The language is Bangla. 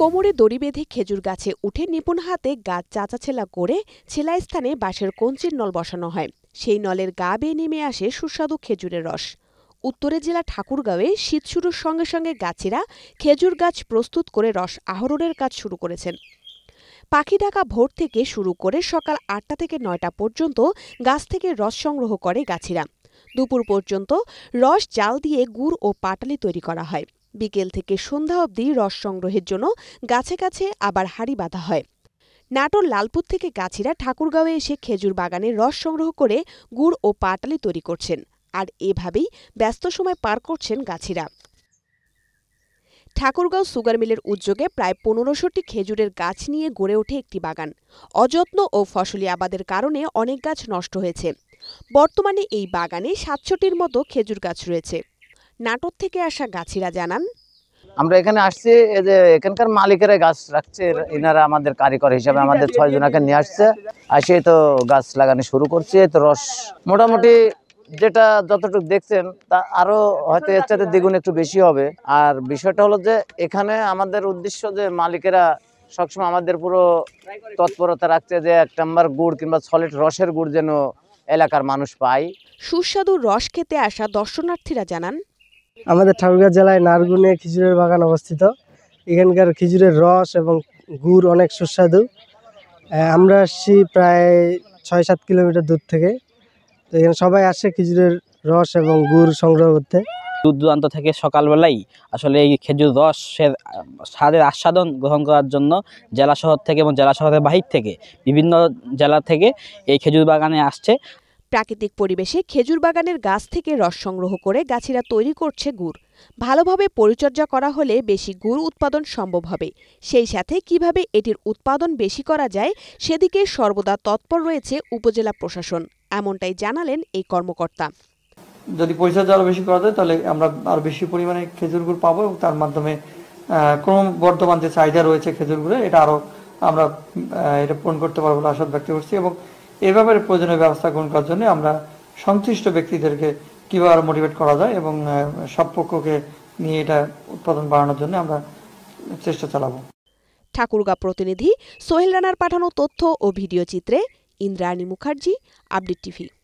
কোমরে দড়ি বেঁধে খেজুর গাছে উঠে নিপুণ হাতে গাছ চাচাছেলা করে ছেলা স্থানে বাঁশের কঞ্চির নল বসানো হয় সেই নলের গা বেয়ে নেমে আসে সুস্বাদু খেজুরের রস উত্তরে জেলা ঠাকুরগাঁওয়ে শীত শুরুর সঙ্গে সঙ্গে গাছিরা খেজুর গাছ প্রস্তুত করে রস আহরণের কাজ শুরু করেছেন পাখি ডাকা ভোর থেকে শুরু করে সকাল আটটা থেকে নয়টা পর্যন্ত গাছ থেকে রস সংগ্রহ করে গাছিরা দুপুর পর্যন্ত রস জাল দিয়ে গুড় ও পাটালি তৈরি করা হয় বিকেল থেকে সন্ধ্যা অবধি রস সংগ্রহের জন্য গাছে গাছে আবার হাড়ি বাঁধা হয় নাটোর লালপুর থেকে গাছিরা ঠাকুরগাঁওয়ে এসে খেজুর বাগানে রস সংগ্রহ করে গুড় ও পাটালি তৈরি করছেন আর এভাবেই ব্যস্ত সময় পার করছেন গাছিরা ঠাকুরগাঁও সুগার মিলের উদ্যোগে প্রায় পনেরোশোটি খেজুরের গাছ নিয়ে গড়ে ওঠে একটি বাগান অযত্ন ও ফসলি আবাদের কারণে অনেক গাছ নষ্ট হয়েছে বর্তমানে এই বাগানে সাতশোটির মতো খেজুর গাছ রয়েছে নাটোর থেকে আসা গাছিরা জানান আমরা এখানে আসছি যে এখানকার মালিকেরা গাছ রাখছে এনারা আমাদের কারিগর হিসাবে আমাদের ছয় জনাকে নিয়ে আসছে আসে তো গাছ লাগানো শুরু করছে তো রস মোটামুটি যেটা যতটুকু দেখছেন তা আরো হয়তো এর চাতে দ্বিগুণ একটু বেশি হবে আর বিষয়টা হলো যে এখানে আমাদের উদ্দেশ্য যে মালিকেরা সবসময় আমাদের পুরো তৎপরতা রাখছে যে এক নাম্বার গুড় কিংবা সলিড রসের গুড় যেন এলাকার মানুষ পায় সুস্বাদু রস খেতে আসা দর্শনার্থীরা জানান আমাদের ঠাকুরগাঁ জেলায় নারগুনে খেজুরের বাগান অবস্থিত এখানকার খেজুরের রস এবং গুড় অনেক সুস্বাদু আমরা আসছি প্রায় ছয় সাত কিলোমিটার দূর থেকে তো এখানে সবাই আসে খেজুরের রস এবং গুড় সংগ্রহ করতে দূর দূরান্ত থেকে সকালবেলাই আসলে এই খেজুর রসের স্বাদের আস্বাদন গ্রহণ করার জন্য জেলা শহর থেকে এবং জেলা শহরের বাহির থেকে বিভিন্ন জেলা থেকে এই খেজুর বাগানে আসছে প্রাকৃতিক পরিবেশে খেজুর বাগানের গাছ থেকে রস সংগ্রহ করে গাছিরা তৈরি করছে গুড় ভালোভাবে পরিচর্যা করা হলে বেশি গুড় উৎপাদন সম্ভব হবে সেই সাথে কিভাবে এটির উৎপাদন বেশি করা যায় সেদিকে সর্বদা তৎপর রয়েছে উপজেলা প্রশাসন এমনটাই জানালেন এই কর্মকর্তা যদি পরিচর্যা আরো বেশি করা যায় তাহলে আমরা আরও বেশি পরিমাণে খেজুর গুড় পাবো এবং তার মাধ্যমে ক্রমবর্ধমান যে চাহিদা রয়েছে খেজুর গুড়ে এটা আরও আমরা এটা পূরণ করতে পারবো বলে আশা ব্যক্ত করছি এবং এ ব্যাপারে প্রয়োজনীয় ব্যবস্থা গ্রহণ করার জন্য আমরা সংশ্লিষ্ট ব্যক্তিদেরকে কীভাবে মোটিভেট করা যায় এবং সব পক্ষকে নিয়ে এটা উৎপাদন বাড়ানোর জন্য আমরা চেষ্টা চালাবো ঠাকুরগাঁ প্রতিনিধি সোহেল রানার পাঠানো তথ্য ও ভিডিও চিত্রে ইন্দ্রাণী মুখার্জি আপডেট টিভি